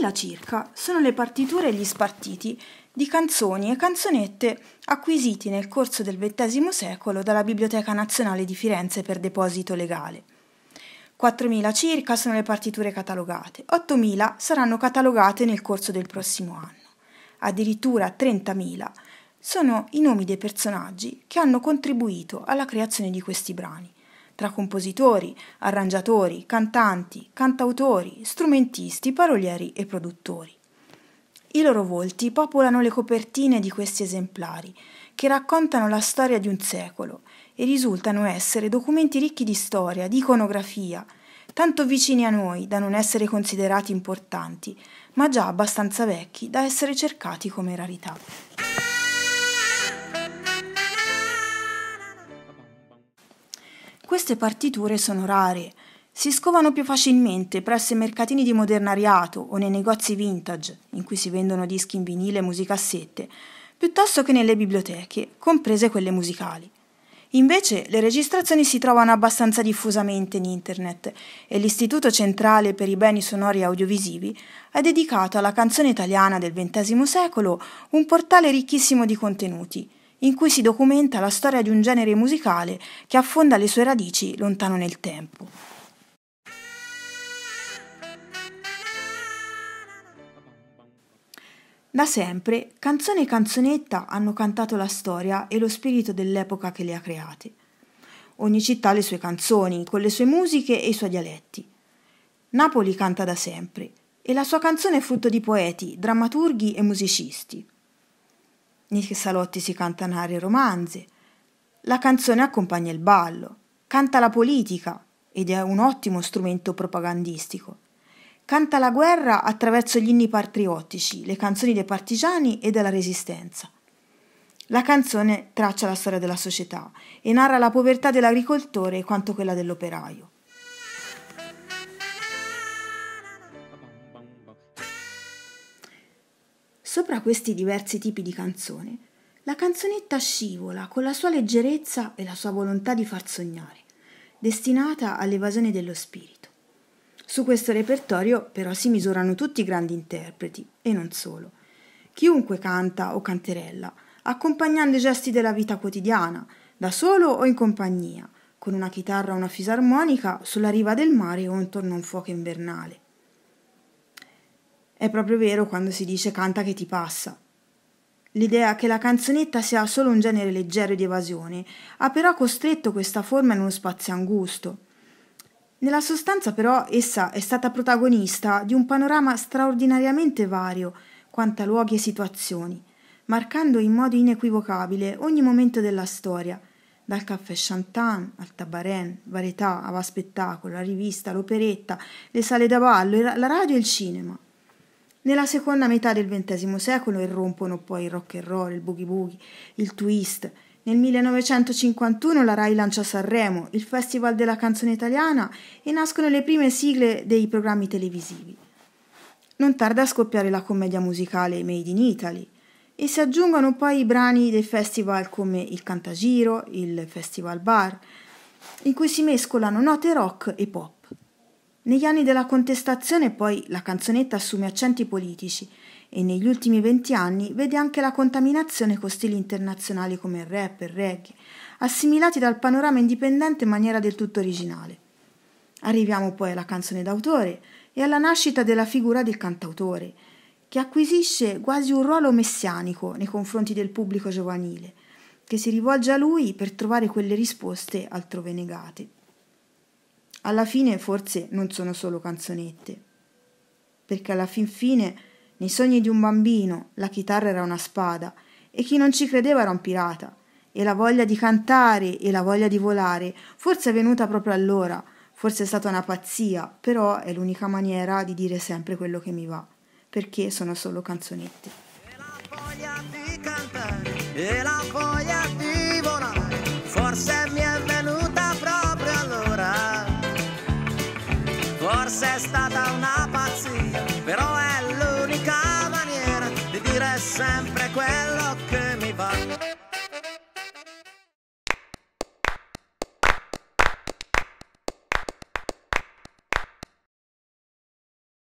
2000 circa sono le partiture e gli spartiti di canzoni e canzonette acquisiti nel corso del XX secolo dalla Biblioteca Nazionale di Firenze per deposito legale. 4.000 circa sono le partiture catalogate, 8.000 saranno catalogate nel corso del prossimo anno. Addirittura 30.000 sono i nomi dei personaggi che hanno contribuito alla creazione di questi brani tra compositori, arrangiatori, cantanti, cantautori, strumentisti, parolieri e produttori. I loro volti popolano le copertine di questi esemplari, che raccontano la storia di un secolo e risultano essere documenti ricchi di storia, di iconografia, tanto vicini a noi da non essere considerati importanti, ma già abbastanza vecchi da essere cercati come rarità. Queste partiture sono rare. Si scovano più facilmente presso i mercatini di modernariato o nei negozi vintage, in cui si vendono dischi in vinile e musicassette, piuttosto che nelle biblioteche, comprese quelle musicali. Invece le registrazioni si trovano abbastanza diffusamente in internet e l'Istituto Centrale per i Beni Sonori Audiovisivi ha dedicato alla canzone italiana del XX secolo un portale ricchissimo di contenuti, in cui si documenta la storia di un genere musicale che affonda le sue radici lontano nel tempo. Da sempre, canzone e canzonetta hanno cantato la storia e lo spirito dell'epoca che le ha create. Ogni città ha le sue canzoni, con le sue musiche e i suoi dialetti. Napoli canta da sempre e la sua canzone è frutto di poeti, drammaturghi e musicisti nei salotti si cantano arie romanze, la canzone accompagna il ballo, canta la politica ed è un ottimo strumento propagandistico. Canta la guerra attraverso gli inni patriottici, le canzoni dei partigiani e della resistenza. La canzone traccia la storia della società e narra la povertà dell'agricoltore quanto quella dell'operaio. Sopra questi diversi tipi di canzone, la canzonetta scivola con la sua leggerezza e la sua volontà di far sognare, destinata all'evasione dello spirito. Su questo repertorio però si misurano tutti i grandi interpreti, e non solo. Chiunque canta o canterella, accompagnando i gesti della vita quotidiana, da solo o in compagnia, con una chitarra o una fisarmonica sulla riva del mare o intorno a un fuoco invernale. È proprio vero quando si dice canta che ti passa. L'idea che la canzonetta sia solo un genere leggero di evasione ha però costretto questa forma in uno spazio angusto. Nella sostanza però essa è stata protagonista di un panorama straordinariamente vario quanto a luoghi e situazioni, marcando in modo inequivocabile ogni momento della storia, dal caffè chantant al varietà, varietà,ava spettacolo, la rivista, l'operetta, le sale da ballo, la radio e il cinema. Nella seconda metà del XX secolo irrompono poi il rock and roll, il boogie boogie, il twist. Nel 1951 la RAI lancia Sanremo, il Festival della canzone italiana, e nascono le prime sigle dei programmi televisivi. Non tarda a scoppiare la commedia musicale Made in Italy, e si aggiungono poi i brani dei festival come il Cantagiro, il Festival Bar, in cui si mescolano note rock e pop. Negli anni della contestazione poi la canzonetta assume accenti politici e negli ultimi venti anni vede anche la contaminazione con stili internazionali come il rap e il reggae, assimilati dal panorama indipendente in maniera del tutto originale. Arriviamo poi alla canzone d'autore e alla nascita della figura del cantautore, che acquisisce quasi un ruolo messianico nei confronti del pubblico giovanile, che si rivolge a lui per trovare quelle risposte altrove negate alla fine forse non sono solo canzonette, perché alla fin fine nei sogni di un bambino la chitarra era una spada e chi non ci credeva era un pirata e la voglia di cantare e la voglia di volare forse è venuta proprio allora, forse è stata una pazzia, però è l'unica maniera di dire sempre quello che mi va, perché sono solo canzonette. E la voglia di cantare, e la voglia forse è stata una pazzia, però è